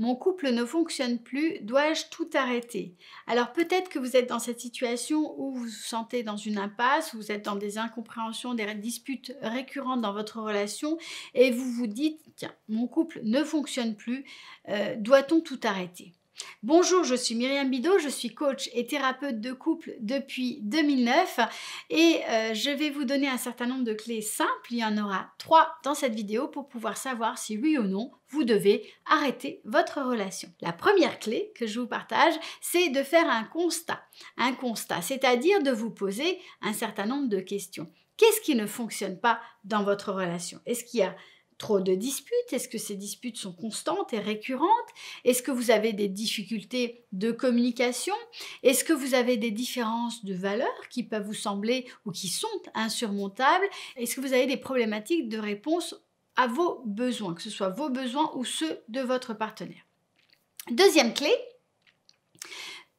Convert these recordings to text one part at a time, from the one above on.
Mon couple ne fonctionne plus, dois-je tout arrêter Alors peut-être que vous êtes dans cette situation où vous vous sentez dans une impasse, vous êtes dans des incompréhensions, des disputes récurrentes dans votre relation et vous vous dites, tiens, mon couple ne fonctionne plus, euh, doit-on tout arrêter Bonjour, je suis Myriam Bidot, je suis coach et thérapeute de couple depuis 2009 et euh, je vais vous donner un certain nombre de clés simples, il y en aura trois dans cette vidéo pour pouvoir savoir si oui ou non vous devez arrêter votre relation. La première clé que je vous partage, c'est de faire un constat. Un constat, c'est-à-dire de vous poser un certain nombre de questions. Qu'est-ce qui ne fonctionne pas dans votre relation Est-ce qu'il y a trop de disputes Est-ce que ces disputes sont constantes et récurrentes Est-ce que vous avez des difficultés de communication Est-ce que vous avez des différences de valeurs qui peuvent vous sembler ou qui sont insurmontables Est-ce que vous avez des problématiques de réponse à vos besoins, que ce soit vos besoins ou ceux de votre partenaire Deuxième clé,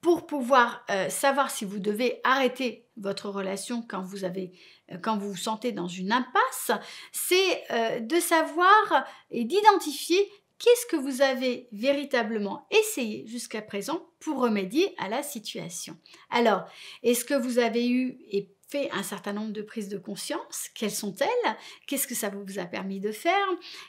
pour pouvoir euh, savoir si vous devez arrêter votre relation quand vous, avez, euh, quand vous vous sentez dans une impasse, c'est euh, de savoir et d'identifier qu'est-ce que vous avez véritablement essayé jusqu'à présent pour remédier à la situation. Alors, est-ce que vous avez eu et fait un certain nombre de prises de conscience. Quelles sont-elles Qu'est-ce que ça vous a permis de faire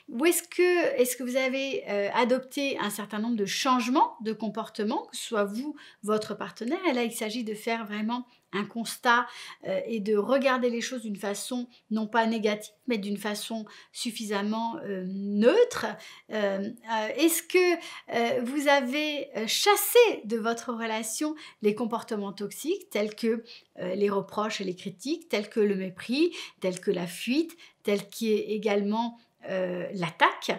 Ou est-ce que, est que vous avez euh, adopté un certain nombre de changements de comportement, que ce soit vous, votre partenaire Et là, il s'agit de faire vraiment un constat euh, et de regarder les choses d'une façon non pas négative, mais d'une façon suffisamment euh, neutre. Est-ce que vous avez chassé de votre relation les comportements toxiques tels que euh, les reproches et les critiques, tels que le mépris, tels que la fuite, tels qui est également euh, l'attaque.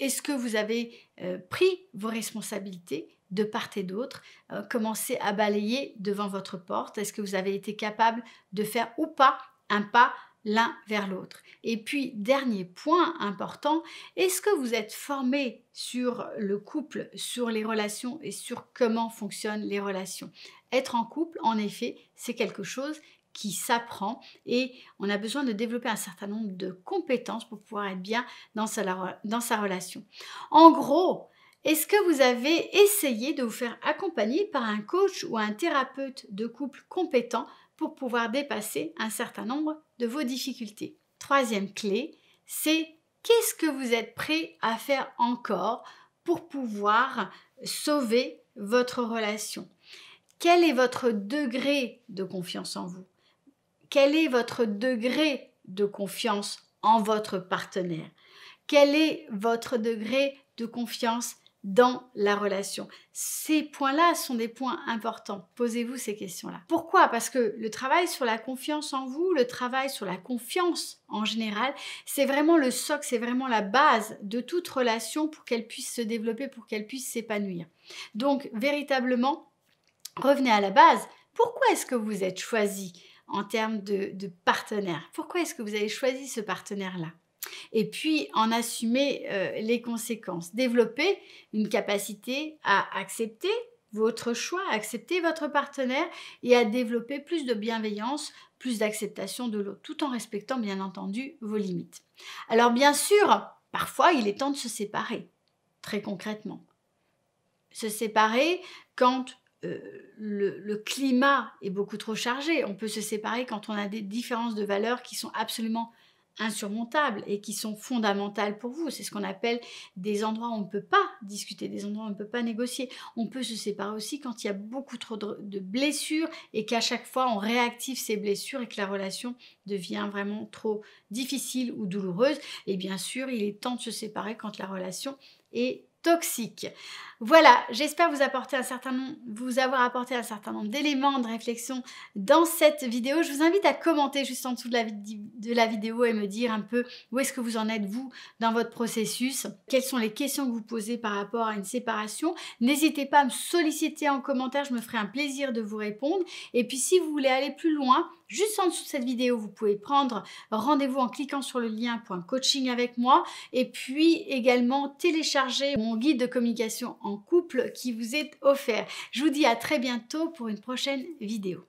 Est-ce que vous avez euh, pris vos responsabilités de part et d'autre commencé à balayer devant votre porte. Est-ce que vous avez été capable de faire ou pas un pas l'un vers l'autre. Et puis, dernier point important, est-ce que vous êtes formé sur le couple, sur les relations et sur comment fonctionnent les relations être en couple, en effet, c'est quelque chose qui s'apprend et on a besoin de développer un certain nombre de compétences pour pouvoir être bien dans sa, dans sa relation. En gros, est-ce que vous avez essayé de vous faire accompagner par un coach ou un thérapeute de couple compétent pour pouvoir dépasser un certain nombre de vos difficultés Troisième clé, c'est qu'est-ce que vous êtes prêt à faire encore pour pouvoir sauver votre relation quel est votre degré de confiance en vous Quel est votre degré de confiance en votre partenaire Quel est votre degré de confiance dans la relation. Ces points-là sont des points importants. Posez-vous ces questions-là. Pourquoi Parce que le travail sur la confiance en vous, le travail sur la confiance en général, c'est vraiment le socle, c'est vraiment la base de toute relation pour qu'elle puisse se développer, pour qu'elle puisse s'épanouir. Donc, véritablement, revenez à la base. Pourquoi est-ce que vous êtes choisi en termes de, partenaire Pourquoi est-ce que vous avez choisi ce partenaire-là et puis en assumer euh, les conséquences. Développer une capacité à accepter votre choix, à accepter votre partenaire et à développer plus de bienveillance, plus d'acceptation de l'autre, tout en respectant bien entendu vos limites. Alors bien sûr, parfois il est temps de se séparer, très concrètement. Se séparer quand euh, le, climat est beaucoup trop chargé. On peut se séparer quand on a des différences de valeurs qui sont absolument insurmontables et qui sont fondamentales pour vous. C'est ce qu'on appelle des endroits où on ne peut pas discuter, des endroits où on ne peut pas négocier. On peut se séparer aussi quand il y a beaucoup trop de, de blessures et qu'à chaque fois on réactive ces blessures et que la relation devient vraiment trop difficile ou douloureuse. Et bien sûr, il est temps de se séparer quand la relation est toxique. Voilà, j'espère vous, apporter un certain nombre, vous avoir apporté un certain nombre d'éléments de réflexion dans cette vidéo. Je vous invite à commenter juste en dessous de la, de la vidéo et me dire un peu où est-ce que vous en êtes, vous, dans votre processus. Quelles sont les questions que vous posez par rapport à une séparation. N'hésitez pas à me solliciter en commentaire, je me ferai un plaisir de vous répondre. Et puis si vous voulez aller plus loin, Juste en dessous de cette vidéo, vous pouvez prendre rendez-vous en cliquant sur le lien pour coaching avec moi et puis également télécharger mon guide de communication en couple qui vous est offert. Je vous dis à très bientôt pour une prochaine vidéo.